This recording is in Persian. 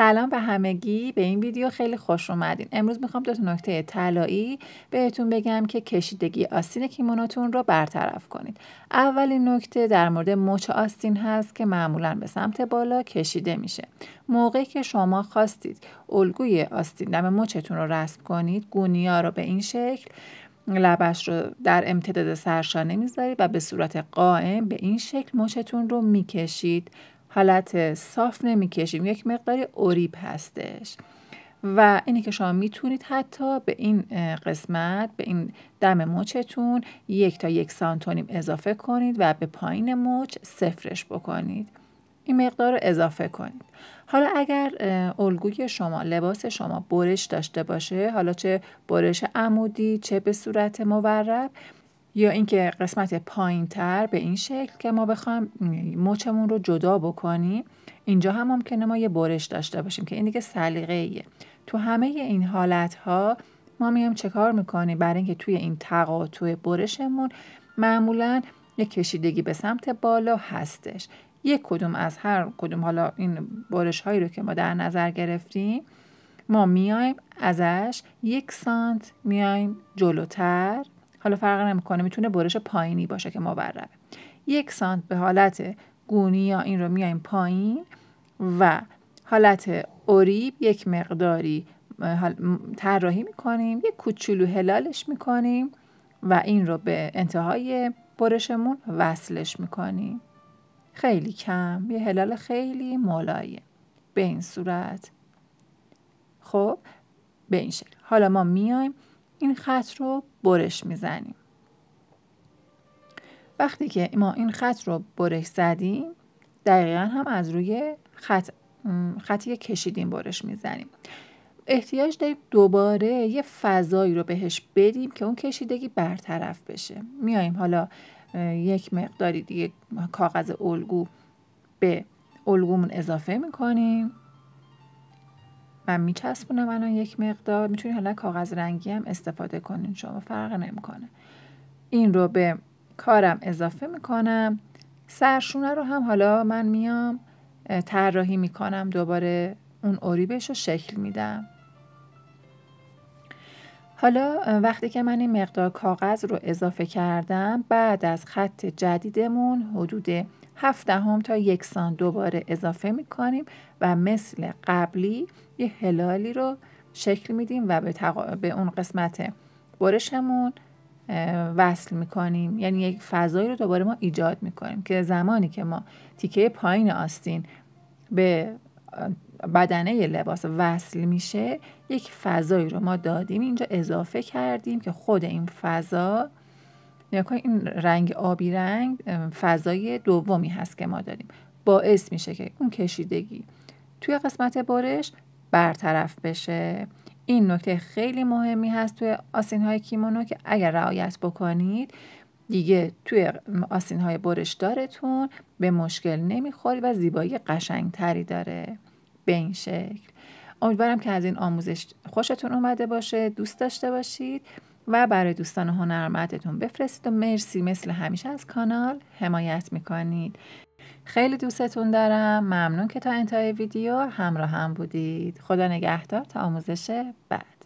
سلام به همگی به این ویدیو خیلی خوش اومدین امروز میخوام دو تا نکته طلایی بهتون بگم که کشیدگی آستین کیمونوتون رو برطرف کنید اولین نکته در مورد مچ آستین هست که معمولا به سمت بالا کشیده میشه موقعی که شما خواستید الگوی آستین دم مچتون رو رسم کنید گونیا رو به این شکل لبش رو در امتداد سرشانه میذارید و به صورت قائم به این شکل مچتون رو میکشید حالت صاف نمیکشیم یک مقداری اوریب هستش و اینه که شما میتونید حتی به این قسمت به این دم مچتون یک تا یک سانتونیم اضافه کنید و به پایین مچ صفرش بکنید این مقدار رو اضافه کنید حالا اگر الگوی شما لباس شما برش داشته باشه حالا چه برش عمودی چه به صورت مورب یا اینکه قسمت پایین تر به این شکل که ما بخوایم مچمون رو جدا بکنیم اینجا هم ممکنه ما یه برش داشته باشیم که این دیگه سلیقه ایه تو همه این حالت ها ما میام چکار میکنیم برای اینکه توی این تقاطع برشمون معمولا یه کشیدگی به سمت بالا هستش یک کدوم از هر کدوم حالا این برش هایی رو که ما در نظر گرفتیم ما میایم ازش یک سانت میایم جلوتر حالا فرق نمیکنه میتونه برش پایینی باشه که برره یک سانت به حالت گونی یا این رو میایم پایین و حالت اوریب یک مقداری طراحی میکنیم یک کوچولو هلالش میکنیم و این رو به انتهای برشمون وصلش میکنیم خیلی کم یه هلال خیلی ملایم به این صورت خب به این شکل حالا ما میایم این خط رو برش میزنیم وقتی که ما این خط رو برش زدیم دقیقا هم از روی خط خطی که کشیدیم برش میزنیم احتیاج داریم دوباره یه فضایی رو بهش بدیم که اون کشیدگی برطرف بشه میاییم حالا یک مقداری دیگه کاغذ الگو به الگومون اضافه میکنیم من میچسبونم الان یک مقدار میتونید حالا کاغذ رنگی هم استفاده کنین شما فرق نمیکنه این رو به کارم اضافه میکنم سرشونه رو هم حالا من میام طراحی میکنم دوباره اون اوریبش رو شکل میدم حالا وقتی که من این مقدار کاغذ رو اضافه کردم بعد از خط جدیدمون حدود هفت دهم تا یکسان دوباره اضافه می کنیم و مثل قبلی یه هلالی رو شکل میدیم و به, به اون قسمت برشمون وصل میکنیم یعنی یک فضایی رو دوباره ما ایجاد میکنیم که زمانی که ما تیکه پایین آستین به بدنه لباس وصل میشه یک فضایی رو ما دادیم اینجا اضافه کردیم که خود این فضا نگاه این رنگ آبی رنگ فضای دومی هست که ما داریم باعث میشه که اون کشیدگی توی قسمت برش برطرف بشه این نکته خیلی مهمی هست توی آسین های کیمونو که اگر رعایت بکنید دیگه توی آسین های برش دارتون به مشکل نمیخوری و زیبایی تری داره به این شکل امیدوارم که از این آموزش خوشتون اومده باشه دوست داشته باشید و برای دوستان هنرمندتون بفرستید و مرسی مثل همیشه از کانال حمایت میکنید خیلی دوستتون دارم ممنون که تا انتهای ویدیو همراه هم بودید خدا نگهدار تا آموزش بعد